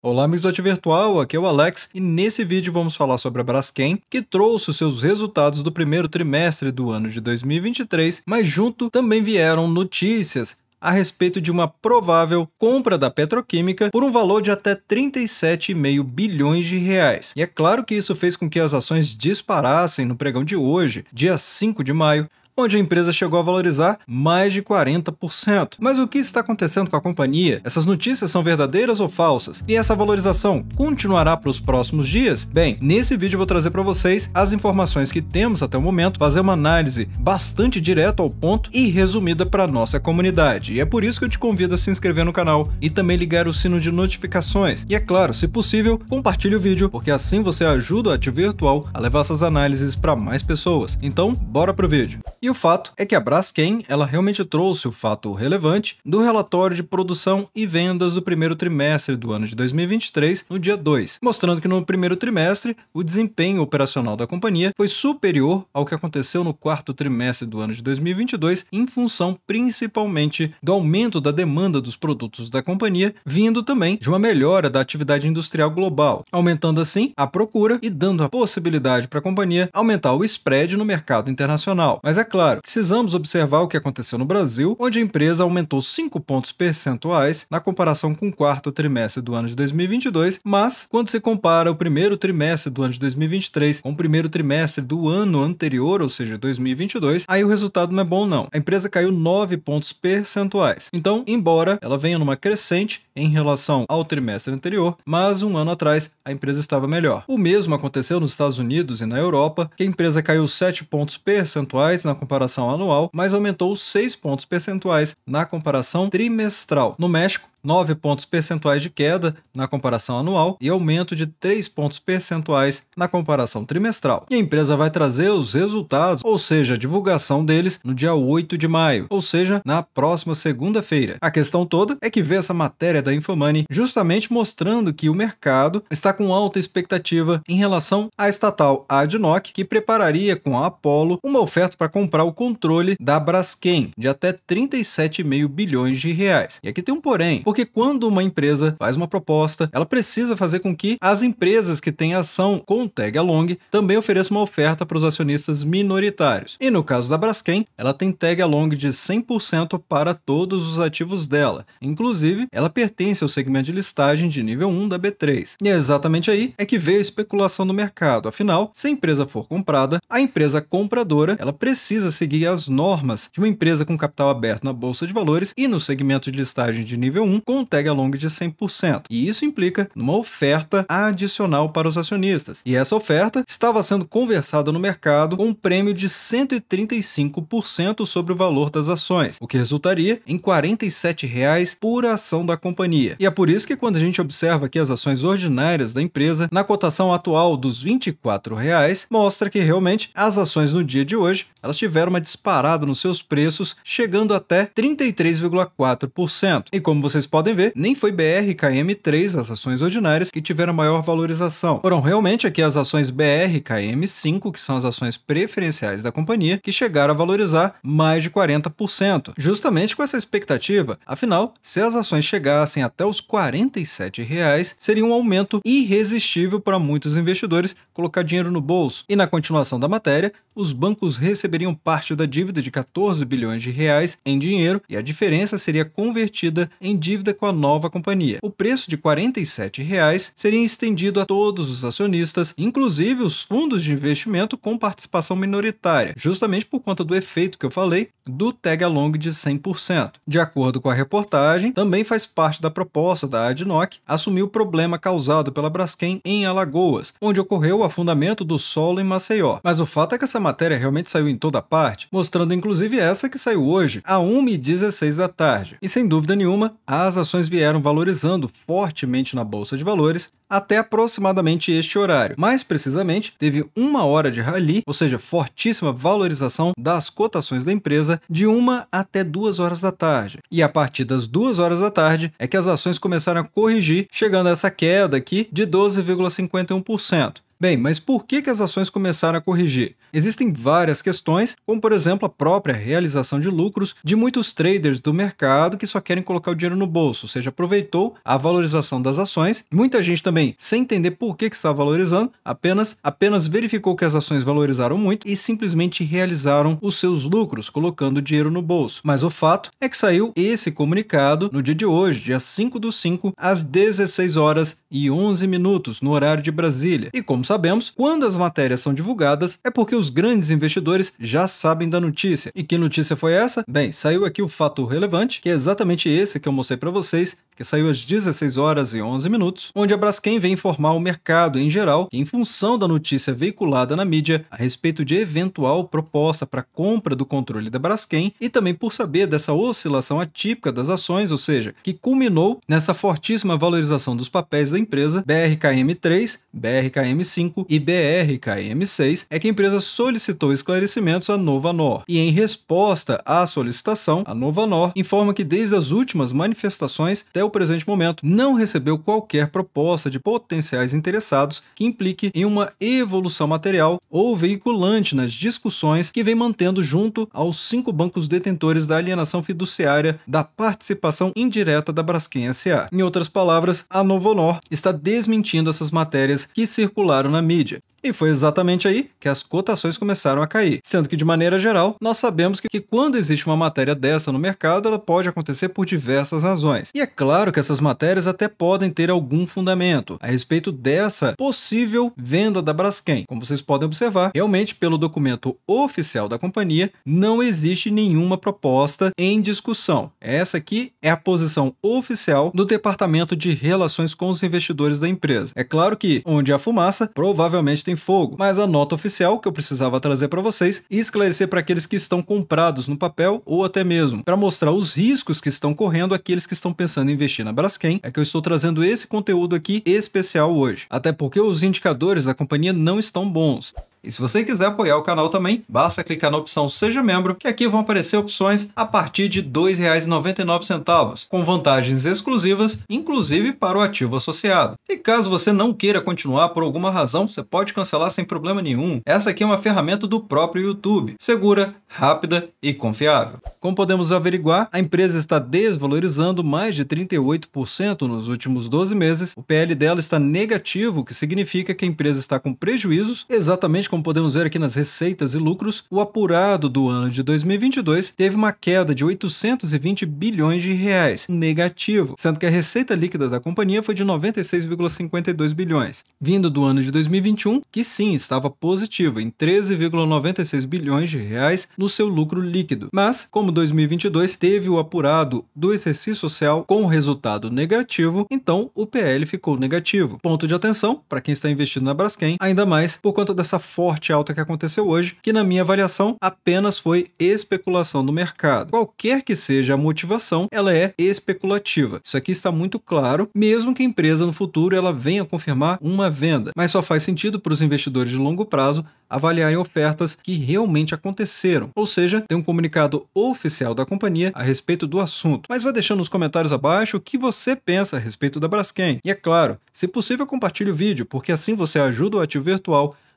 Olá, amigos do Virtual, aqui é o Alex e nesse vídeo vamos falar sobre a Braskem, que trouxe os seus resultados do primeiro trimestre do ano de 2023, mas junto também vieram notícias a respeito de uma provável compra da petroquímica por um valor de até 37,5 bilhões de reais. E é claro que isso fez com que as ações disparassem no pregão de hoje, dia 5 de maio, onde a empresa chegou a valorizar mais de 40%. Mas o que está acontecendo com a companhia? Essas notícias são verdadeiras ou falsas? E essa valorização continuará para os próximos dias? Bem, nesse vídeo eu vou trazer para vocês as informações que temos até o momento, fazer uma análise bastante direta ao ponto e resumida para nossa comunidade. E é por isso que eu te convido a se inscrever no canal e também ligar o sino de notificações. E é claro, se possível, compartilhe o vídeo, porque assim você ajuda o Ativo Virtual a levar essas análises para mais pessoas. Então, bora pro vídeo. E e o fato é que a Braskem, ela realmente trouxe o fato relevante do relatório de produção e vendas do primeiro trimestre do ano de 2023, no dia 2, mostrando que no primeiro trimestre o desempenho operacional da companhia foi superior ao que aconteceu no quarto trimestre do ano de 2022, em função principalmente do aumento da demanda dos produtos da companhia, vindo também de uma melhora da atividade industrial global, aumentando assim a procura e dando a possibilidade para a companhia aumentar o spread no mercado internacional. Mas é claro claro, precisamos observar o que aconteceu no Brasil, onde a empresa aumentou 5 pontos percentuais na comparação com o quarto trimestre do ano de 2022, mas quando se compara o primeiro trimestre do ano de 2023 com o primeiro trimestre do ano anterior, ou seja, 2022, aí o resultado não é bom não. A empresa caiu 9 pontos percentuais. Então, embora ela venha numa crescente em relação ao trimestre anterior, mas um ano atrás a empresa estava melhor. O mesmo aconteceu nos Estados Unidos e na Europa, que a empresa caiu 7 pontos percentuais na comparação anual, mas aumentou 6 pontos percentuais na comparação trimestral. No México, 9 pontos percentuais de queda na comparação anual e aumento de 3 pontos percentuais na comparação trimestral. E a empresa vai trazer os resultados, ou seja, a divulgação deles no dia 8 de maio, ou seja, na próxima segunda-feira. A questão toda é que vê essa matéria da Infomoney justamente mostrando que o mercado está com alta expectativa em relação à estatal Adnoc, que prepararia com a Apollo uma oferta para comprar o controle da Braskem de até 37,5 bilhões de reais. E aqui tem um porém porque quando uma empresa faz uma proposta, ela precisa fazer com que as empresas que têm ação com tag along também ofereçam uma oferta para os acionistas minoritários. E no caso da Braskem, ela tem tag along de 100% para todos os ativos dela. Inclusive, ela pertence ao segmento de listagem de nível 1 da B3. E é exatamente aí é que veio a especulação no mercado. Afinal, se a empresa for comprada, a empresa compradora ela precisa seguir as normas de uma empresa com capital aberto na bolsa de valores e no segmento de listagem de nível 1 1 com tag along de 100%. E isso implica numa oferta adicional para os acionistas. E essa oferta estava sendo conversada no mercado com um prêmio de 135% sobre o valor das ações, o que resultaria em R$ 47,00 por ação da companhia. E é por isso que quando a gente observa que as ações ordinárias da empresa, na cotação atual dos R$ 24,00, mostra que realmente as ações no dia de hoje, elas tiveram uma disparada nos seus preços, chegando até 33,4%. E como vocês podem ver, nem foi brkm 3 as ações ordinárias que tiveram maior valorização. Foram realmente aqui as ações brkm 5 que são as ações preferenciais da companhia, que chegaram a valorizar mais de 40%. Justamente com essa expectativa, afinal, se as ações chegassem até os R$ 47, reais, seria um aumento irresistível para muitos investidores colocar dinheiro no bolso. E na continuação da matéria, os bancos receberiam parte da dívida de 14 bilhões de reais em dinheiro e a diferença seria convertida em dívida dívida com a nova companhia. O preço de R$ 47 reais seria estendido a todos os acionistas, inclusive os fundos de investimento com participação minoritária, justamente por conta do efeito que eu falei do tag along de 100%. De acordo com a reportagem, também faz parte da proposta da ADNOC assumir o problema causado pela Braskem em Alagoas, onde ocorreu o afundamento do solo em Maceió. Mas o fato é que essa matéria realmente saiu em toda parte, mostrando inclusive essa que saiu hoje, a 1h16 da tarde. E sem dúvida nenhuma, a as ações vieram valorizando fortemente na bolsa de valores até aproximadamente este horário. Mais precisamente, teve uma hora de rally, ou seja, fortíssima valorização das cotações da empresa de uma até duas horas da tarde. E a partir das duas horas da tarde é que as ações começaram a corrigir, chegando a essa queda aqui de 12,51%. Bem, mas por que, que as ações começaram a corrigir? Existem várias questões, como por exemplo a própria realização de lucros de muitos traders do mercado que só querem colocar o dinheiro no bolso, ou seja, aproveitou a valorização das ações. Muita gente também, sem entender por que, que está valorizando, apenas, apenas verificou que as ações valorizaram muito e simplesmente realizaram os seus lucros, colocando o dinheiro no bolso. Mas o fato é que saiu esse comunicado no dia de hoje, dia 5 do 5, às 16 horas e 11 minutos, no horário de Brasília. E como sabemos, quando as matérias são divulgadas, é porque os grandes investidores já sabem da notícia. E que notícia foi essa? Bem, saiu aqui o fato relevante, que é exatamente esse que eu mostrei para vocês que saiu às 16 horas e 11 minutos, onde a Braskem vem informar o mercado em geral que, em função da notícia veiculada na mídia a respeito de eventual proposta para compra do controle da Braskem e também por saber dessa oscilação atípica das ações, ou seja, que culminou nessa fortíssima valorização dos papéis da empresa BRKM3, BRKM5 e BRKM6, é que a empresa solicitou esclarecimentos à Novanor. E em resposta à solicitação, a Novanor informa que desde as últimas manifestações até o presente momento, não recebeu qualquer proposta de potenciais interessados que implique em uma evolução material ou veiculante nas discussões que vem mantendo junto aos cinco bancos detentores da alienação fiduciária da participação indireta da Braskem SA. Em outras palavras, a Novonor está desmentindo essas matérias que circularam na mídia. E foi exatamente aí que as cotações começaram a cair. Sendo que, de maneira geral, nós sabemos que, que quando existe uma matéria dessa no mercado, ela pode acontecer por diversas razões. E é claro que essas matérias até podem ter algum fundamento a respeito dessa possível venda da Braskem. Como vocês podem observar, realmente, pelo documento oficial da companhia, não existe nenhuma proposta em discussão. Essa aqui é a posição oficial do Departamento de Relações com os Investidores da empresa. É claro que, onde há fumaça, provavelmente tem fogo, mas a nota oficial que eu precisava trazer para vocês e esclarecer para aqueles que estão comprados no papel ou até mesmo para mostrar os riscos que estão correndo aqueles que estão pensando em investir na Braskem, é que eu estou trazendo esse conteúdo aqui especial hoje. Até porque os indicadores da companhia não estão bons. E se você quiser apoiar o canal também, basta clicar na opção Seja Membro, que aqui vão aparecer opções a partir de R$ 2,99, com vantagens exclusivas, inclusive para o ativo associado. E caso você não queira continuar por alguma razão, você pode cancelar sem problema nenhum. Essa aqui é uma ferramenta do próprio YouTube, segura, rápida e confiável. Como podemos averiguar, a empresa está desvalorizando mais de 38% nos últimos 12 meses, o PL dela está negativo, o que significa que a empresa está com prejuízos exatamente como podemos ver aqui nas receitas e lucros, o apurado do ano de 2022 teve uma queda de 820 bilhões de reais, negativo, sendo que a receita líquida da companhia foi de 96,52 bilhões, vindo do ano de 2021, que sim, estava positiva em 13,96 bilhões de reais no seu lucro líquido. Mas, como 2022 teve o apurado do exercício social com resultado negativo, então o PL ficou negativo. Ponto de atenção para quem está investindo na Braskem, ainda mais por conta dessa forte alta que aconteceu hoje, que na minha avaliação apenas foi especulação do mercado. Qualquer que seja a motivação, ela é especulativa. Isso aqui está muito claro, mesmo que a empresa no futuro ela venha confirmar uma venda, mas só faz sentido para os investidores de longo prazo avaliarem ofertas que realmente aconteceram, ou seja, tem um comunicado oficial da companhia a respeito do assunto. Mas vai deixando nos comentários abaixo o que você pensa a respeito da Braskem. E é claro, se possível, compartilhe o vídeo, porque assim você ajuda o ativo virtual